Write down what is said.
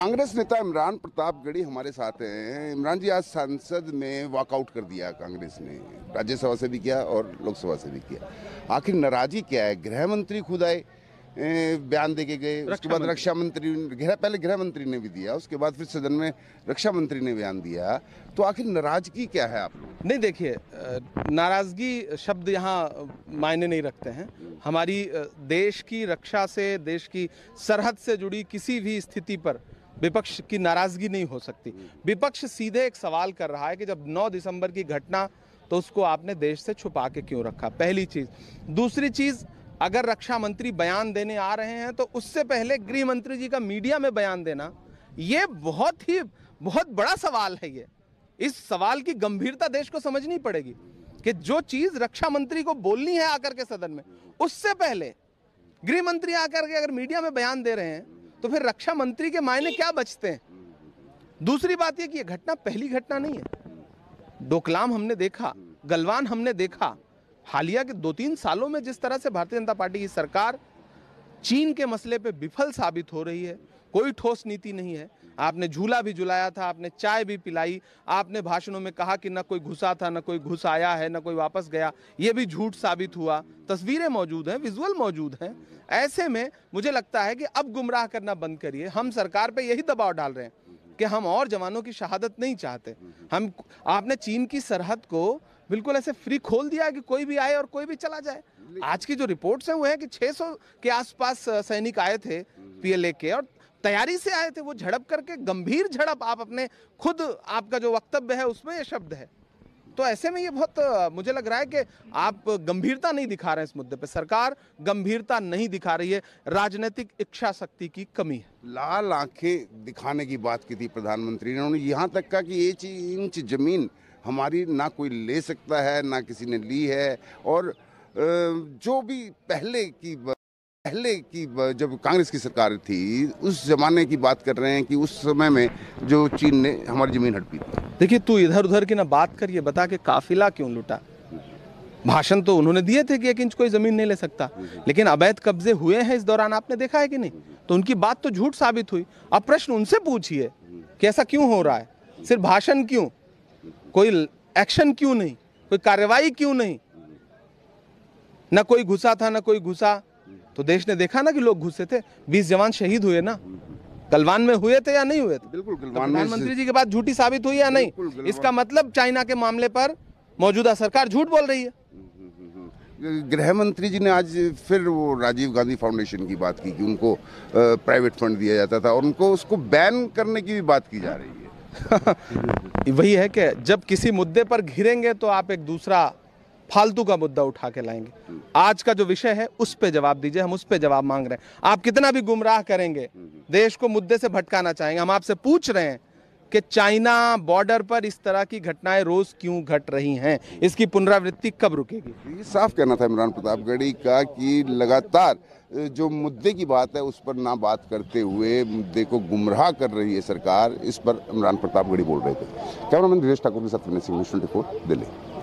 कांग्रेस नेता इमरान प्रताप गढ़ी हमारे साथ हैं इमरान जी आज संसद में वॉकआउट कर दिया कांग्रेस ने राज्यसभा से भी किया और लोकसभा से भी किया आखिर नाराजगी क्या है गृह मंत्री खुद आए बयान दे के गए उसके बाद रक्षा मंत्री गृह पहले गृह मंत्री ने भी दिया उसके बाद फिर सदन में रक्षा मंत्री ने बयान दिया तो आखिर नाराजगी क्या है आप लोग नहीं देखिए नाराजगी शब्द यहाँ मायने नहीं रखते हैं हमारी देश की रक्षा से देश की सरहद से जुड़ी किसी भी स्थिति पर विपक्ष की नाराज़गी नहीं हो सकती हम्म। विपक्ष सीधे एक सवाल कर रहा है कि जब 9 दिसंबर की घटना तो उसको आपने देश से छुपा के क्यों रखा पहली चीज़ दूसरी चीज़ अगर रक्षा मंत्री बयान देने आ रहे हैं तो उससे पहले गृह मंत्री जी का मीडिया में बयान देना ये बहुत ही बहुत बड़ा सवाल है ये इस सवाल की गंभीरता देश को समझनी पड़ेगी कि जो चीज़ रक्षा मंत्री को बोलनी है आकर के सदन में उससे पहले गृह मंत्री आकर के अगर मीडिया में बयान दे रहे हैं तो फिर रक्षा मंत्री के मायने क्या बचते हैं दूसरी बात यह कि यह घटना पहली घटना नहीं है डोकलाम हमने देखा गलवान हमने देखा हालिया के दो तीन सालों में जिस तरह से भारतीय जनता पार्टी की सरकार चीन के मसले पे विफल साबित हो रही है कोई ठोस नीति नहीं है आपने झूला भी झुलाया था आपने चाय भी पिलाई आपने भाषणों में कहा कि न कोई घुसा था न कोई घुस आया है न कोई वापस गया ये भी झूठ साबित हुआ तस्वीरें मौजूद हैं विजुअल मौजूद हैं ऐसे में मुझे लगता है कि अब गुमराह करना बंद करिए हम सरकार पर यही दबाव डाल रहे हैं कि हम और जवानों की शहादत नहीं चाहते हम आपने चीन की सरहद को बिल्कुल ऐसे फ्री खोल दिया कि कोई भी आए और कोई भी चला जाए आज की जो रिपोर्ट्स हैं वो है कि 600 के आसपास सैनिक आए थे पीएलए हम्म। के और तैयारी से आए थे वो झड़प करके गंभीर झड़प आप अपने खुद आपका जो वक्तव्य है उसमें ये शब्द है तो ऐसे में ये बहुत मुझे लग रहा है कि आप गंभीरता नहीं दिखा रहे हैं इस मुद्दे पे सरकार गंभीरता नहीं दिखा रही है राजनीतिक इच्छा शक्ति की कमी है लाल आंखें दिखाने की बात की थी प्रधानमंत्री ने उन्होंने यहाँ तक कहा कि एक इंच जमीन हमारी ना कोई ले सकता है ना किसी ने ली है और जो भी पहले की पहले की जब कांग्रेस की सरकार थी उस जमाने की बात कर रहे हैं कि उस समय में जो चीन ने हमारी जमीन हड़पी थी देखिए तू इधर उधर की ना बात कर ये बता के काफिला क्यों लूटा भाषण तो उन्होंने दिए थे कि एक इंच कोई जमीन नहीं ले सकता लेकिन अवैध कब्जे हुए हैं इस दौरान आपने देखा है कि नहीं तो उनकी बात तो झूठ साबित हुई अब प्रश्न उनसे पूछिए कि ऐसा क्यों हो रहा है सिर्फ भाषण क्यों कोई एक्शन क्यों नहीं कोई कार्रवाई क्यों नहीं ना कोई घुसा था ना कोई घुसा तो देश ने देखा ना कि लोग घुसे थे बीस जवान शहीद हुए ना गलवान में हुए थे या नहीं हुए थे तो प्रधानमंत्री तो जी के बाद झूठी साबित हुई या नहीं इसका मतलब चाइना के मामले पर मौजूदा सरकार झूठ बोल रही है गृह मंत्री जी ने आज फिर वो राजीव गांधी फाउंडेशन की बात की कि उनको प्राइवेट फंड दिया जाता था और उनको उसको बैन करने की भी बात की जा रही है वही है कि जब किसी मुद्दे पर घिरेंगे तो आप एक दूसरा फालतू का मुद्दा उठा के लाएंगे आज का जो विषय है उस पर जवाब दीजिए हम उस पर जवाब मांग रहे हैं आप कितना भी गुमराह करेंगे देश को मुद्दे से भटकाना चाहेंगे हम आपसे पूछ रहे हैं कि चाइना बॉर्डर पर इस तरह की घटनाएं रोज क्यों घट रही हैं इसकी पुनरावृत्ति कब रुकेगी ये साफ कहना था इमरान प्रतापगढ़ी का कि लगातार जो मुद्दे की बात है उस पर ना बात करते हुए मुद्दे को गुमराह कर रही है सरकार इस पर इमरान प्रतापगढ़ी बोल रहे थे कैमरामैन धीरेश ठाकुर के साथ सिंह दिल्ली